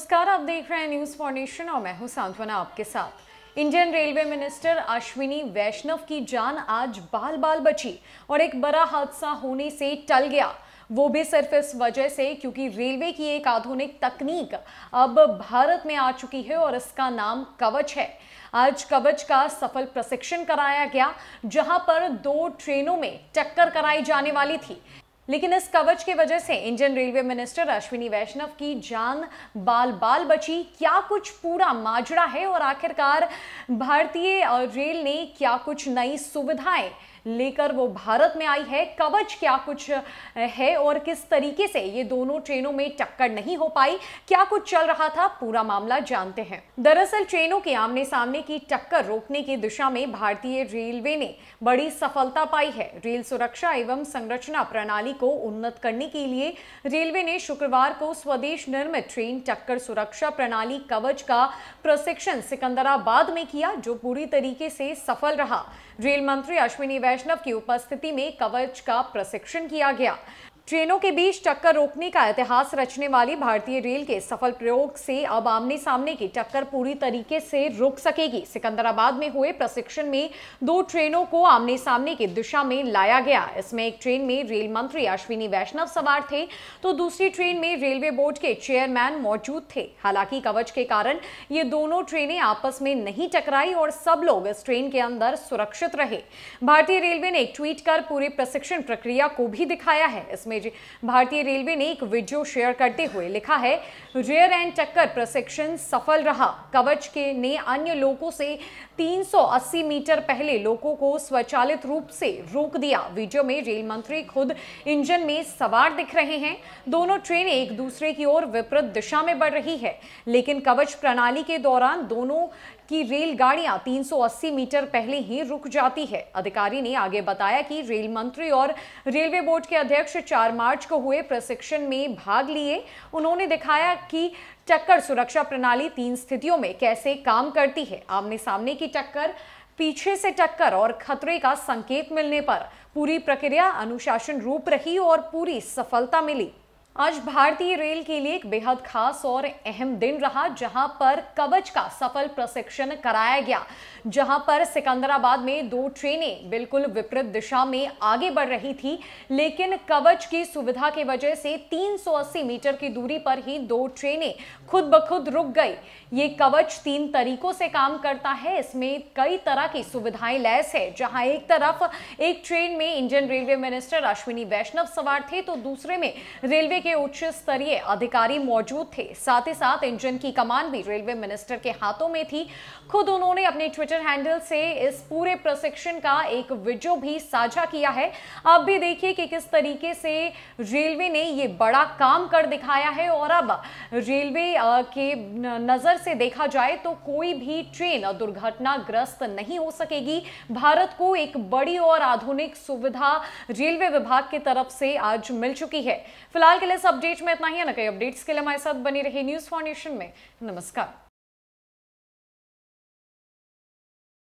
नमस्कार आप देख रहे हैं न्यूज फॉर्नेशन और मैं हूं सांत्वना आपके साथ Indian railway minister Ashwini Vaishnaw की जान आज बाल बाल बची और एक बड़ा हादसा होने से टल गया वो भी सिर्फ इस वजह से क्योंकि रेलवे की एक आधुनिक तकनीक अब भारत में आ चुकी है और इसका नाम कवच है आज कवच का सफल प्रशिक्षण कराया गया जहां पर दो ट्रेनों में टक्कर कराई जाने वाली थी लेकिन इस कवच की वजह से Indian railway minister Ashwini Vaishnaw की जान बाल बाल बची क्या कुछ पूरा माजरा है और आखिरकार भारतीय रेल ने क्या कुछ नई सुविधाएं लेकर वो भारत में आई है कवच क्या कुछ है और किस तरीके से ये दोनों ट्रेनों में टक्कर नहीं हो पाई क्या कुछ चल रहा था पूरा मामला जानते हैं दरअसल ट्रेनों के आमने सामने की टक्कर रोकने की दिशा में भारतीय रेलवे ने बड़ी सफलता पाई है रेल सुरक्षा एवं संरचना प्रणाली को उन्नत करने के लिए रेलवे ने शुक्रवार को स्वदेश निर्मित ट्रेन टक्कर सुरक्षा प्रणाली कवच का प्रशिक्षण सिकंदराबाद में किया जो पूरी तरीके से सफल रहा रेल मंत्री अश्विनी वैष्णव की उपस्थिति में कवच का प्रशिक्षण किया गया ट्रेनों के बीच टक्कर रोकने का इतिहास रचने वाली भारतीय रेल के सफल प्रयोग से अब आमने सामने की टक्कर पूरी तरीके से रुक सकेगी सिकंदराबाद में हुए प्रशिक्षण में दो ट्रेनों को आमने सामने की दिशा में लाया गया इसमें एक ट्रेन में रेल मंत्री अश्विनी वैष्णव सवार थे तो दूसरी ट्रेन में रेलवे बोर्ड के चेयरमैन मौजूद थे हालांकि कवच के कारण ये दोनों ट्रेनें आपस में नहीं टकराई और सब लोग इस ट्रेन के अंदर सुरक्षित रहे भारतीय रेलवे ने एक ट्वीट कर पूरे प्रशिक्षण प्रक्रिया को भी दिखाया है इसमें जिसमें जी भारतीय रेलवे ने एक वीडियो शेयर करते हुए लिखा है रेयर एंड टक्कर प्रशिक्षण सफल रहा कवच के ने अन्य लोगों से 380 मीटर पहले लोगों को स्वचालित रूप से रोक दिया वीडियो में रेल मंत्री खुद इंजन में सवार दिख रहे हैं दोनों ट्रेनें एक दूसरे की ओर विपरीत दिशा में बढ़ रही है लेकिन कवच प्रणाली के दौरान दोनों कि रेलगाड़ियां 380 मीटर पहले ही रुक जाती है अधिकारी ने आगे बताया कि रेल मंत्री और रेलवे बोर्ड के अध्यक्ष 4 मार्च को हुए प्रशिक्षण में भाग लिए उन्होंने दिखाया कि टक्कर सुरक्षा प्रणाली तीन स्थितियों में कैसे काम करती है आमने सामने की टक्कर पीछे से टक्कर और खतरे का संकेत मिलने पर पूरी प्रक्रिया अनुशासन रूप रही और पूरी सफलता मिली आज भारतीय रेल के लिए एक बेहद खास और अहम दिन रहा जहां पर कवच का सफल प्रशिक्षण कराया गया जहां पर सिकंदराबाद में दो ट्रेनें बिल्कुल विपरीत दिशा में आगे बढ़ रही थी लेकिन कवच की सुविधा की वजह से 380 मीटर की दूरी पर ही दो ट्रेनें खुद ब खुद रुक गई ये कवच तीन तरीकों से काम करता है इसमें कई तरह की सुविधाएं लैस है जहां एक तरफ एक ट्रेन में Indian railway minister Ashwini Vaishnaw सवार थे तो दूसरे में रेलवे के उच्च स्तरीय अधिकारी मौजूद थे साथ ही साथ इंजन की कमान भी रेलवे मिनिस्टर के हाथों में थी खुद उन्होंने अपने ट्विटर हैंडल से इस पूरे प्रशिक्षण का एक वीडियो भी साझा किया है आप भी देखिए कि किस तरीके से रेलवे ने ये बड़ा काम कर दिखाया है और अब रेलवे के नज़र से देखा जाए तो कोई भी ट्रेन दुर्घटनाग्रस्त नहीं हो सकेगी भारत को एक बड़ी और आधुनिक सुविधा रेलवे विभाग की तरफ से आज मिल चुकी है फिलहाल के फिलहाल इस अपडेट में इतना ही है ना कई अपडेट्स के लिए हमारे साथ बनी रही न्यूज फाउंडेशन में नमस्कार